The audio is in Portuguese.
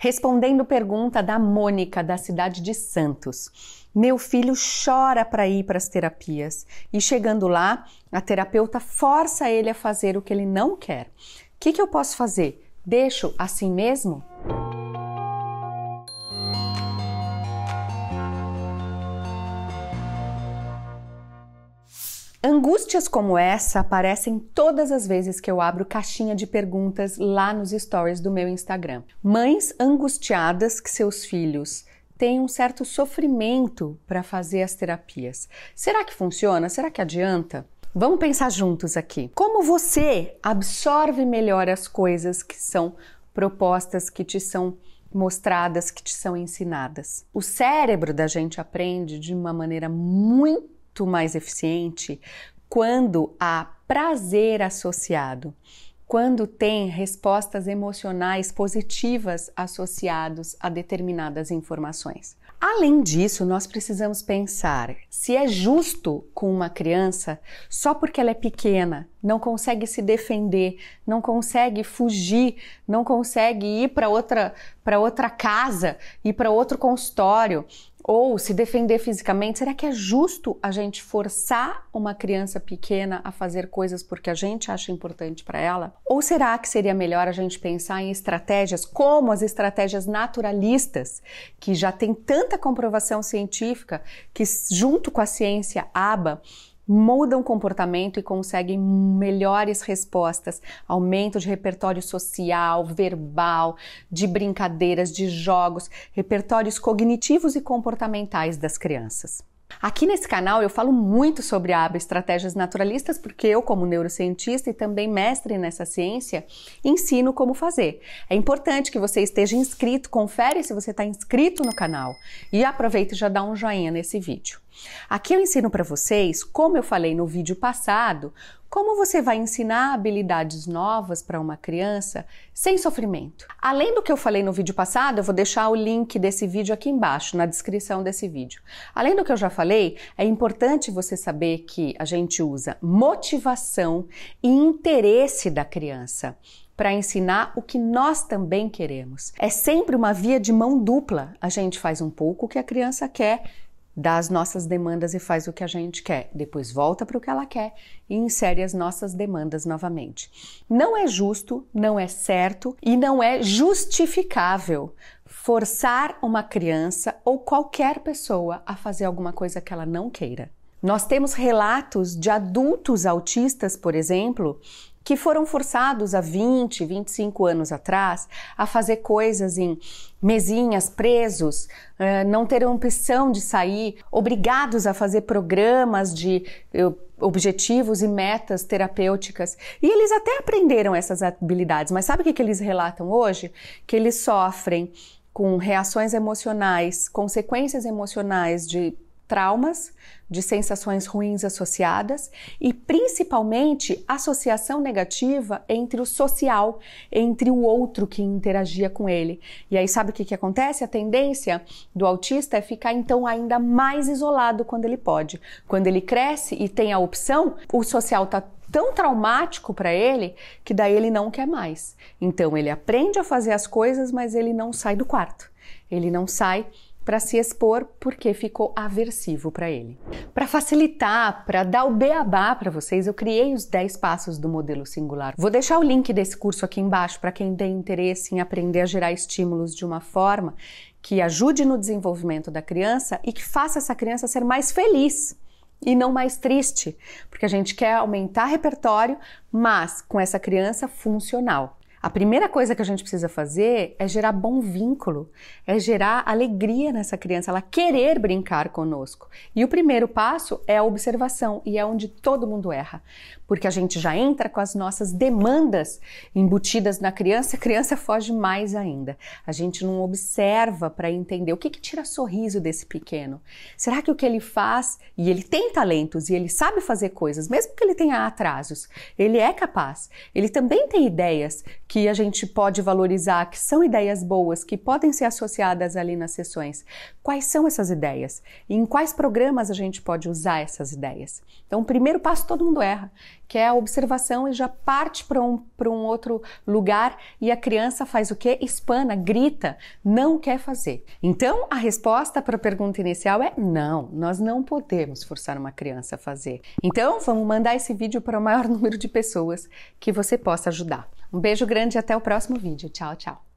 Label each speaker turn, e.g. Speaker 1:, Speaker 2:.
Speaker 1: Respondendo pergunta da Mônica, da cidade de Santos. Meu filho chora para ir para as terapias e chegando lá, a terapeuta força ele a fazer o que ele não quer. O que, que eu posso fazer? Deixo assim mesmo? Angústias como essa aparecem todas as vezes que eu abro caixinha de perguntas lá nos stories do meu Instagram. Mães angustiadas que seus filhos têm um certo sofrimento para fazer as terapias. Será que funciona? Será que adianta? Vamos pensar juntos aqui. Como você absorve melhor as coisas que são propostas, que te são mostradas, que te são ensinadas? O cérebro da gente aprende de uma maneira muito muito mais eficiente quando há prazer associado, quando tem respostas emocionais positivas associados a determinadas informações. Além disso, nós precisamos pensar se é justo com uma criança só porque ela é pequena, não consegue se defender, não consegue fugir, não consegue ir para outra para outra casa, ir para outro consultório, ou se defender fisicamente, será que é justo a gente forçar uma criança pequena a fazer coisas porque a gente acha importante para ela? Ou será que seria melhor a gente pensar em estratégias como as estratégias naturalistas, que já tem tanta comprovação científica, que junto com a ciência aba, mudam comportamento e conseguem melhores respostas, aumento de repertório social, verbal, de brincadeiras, de jogos, repertórios cognitivos e comportamentais das crianças. Aqui nesse canal eu falo muito sobre a aba Estratégias Naturalistas, porque eu, como neurocientista e também mestre nessa ciência, ensino como fazer. É importante que você esteja inscrito, confere se você está inscrito no canal e aproveita e já dá um joinha nesse vídeo. Aqui eu ensino para vocês, como eu falei no vídeo passado, como você vai ensinar habilidades novas para uma criança sem sofrimento? Além do que eu falei no vídeo passado, eu vou deixar o link desse vídeo aqui embaixo, na descrição desse vídeo. Além do que eu já falei, é importante você saber que a gente usa motivação e interesse da criança para ensinar o que nós também queremos. É sempre uma via de mão dupla. A gente faz um pouco o que a criança quer das nossas demandas e faz o que a gente quer. Depois volta para o que ela quer e insere as nossas demandas novamente. Não é justo, não é certo e não é justificável forçar uma criança ou qualquer pessoa a fazer alguma coisa que ela não queira. Nós temos relatos de adultos autistas, por exemplo, que foram forçados há 20, 25 anos atrás a fazer coisas em mesinhas, presos, eh, não terão opção de sair, obrigados a fazer programas de eh, objetivos e metas terapêuticas. E eles até aprenderam essas habilidades, mas sabe o que eles relatam hoje? Que eles sofrem com reações emocionais, consequências emocionais de traumas, de sensações ruins associadas e principalmente associação negativa entre o social, entre o outro que interagia com ele. E aí sabe o que, que acontece? A tendência do autista é ficar então ainda mais isolado quando ele pode. Quando ele cresce e tem a opção, o social está tão traumático para ele que daí ele não quer mais. Então ele aprende a fazer as coisas, mas ele não sai do quarto. Ele não sai para se expor porque ficou aversivo para ele. Para facilitar, para dar o beabá para vocês, eu criei os 10 passos do modelo singular. Vou deixar o link desse curso aqui embaixo para quem tem interesse em aprender a gerar estímulos de uma forma que ajude no desenvolvimento da criança e que faça essa criança ser mais feliz e não mais triste, porque a gente quer aumentar repertório, mas com essa criança funcional. A primeira coisa que a gente precisa fazer é gerar bom vínculo, é gerar alegria nessa criança, ela querer brincar conosco. E o primeiro passo é a observação, e é onde todo mundo erra, porque a gente já entra com as nossas demandas embutidas na criança, a criança foge mais ainda. A gente não observa para entender o que, que tira sorriso desse pequeno. Será que o que ele faz, e ele tem talentos e ele sabe fazer coisas, mesmo que ele tenha atrasos, ele é capaz, ele também tem ideias que a gente pode valorizar, que são ideias boas, que podem ser associadas ali nas sessões. Quais são essas ideias? E em quais programas a gente pode usar essas ideias? Então, o primeiro passo todo mundo erra, que é a observação e já parte para um, um outro lugar e a criança faz o quê? Espana, grita, não quer fazer. Então, a resposta para a pergunta inicial é não, nós não podemos forçar uma criança a fazer. Então, vamos mandar esse vídeo para o maior número de pessoas que você possa ajudar. Um beijo grande e até o próximo vídeo. Tchau, tchau.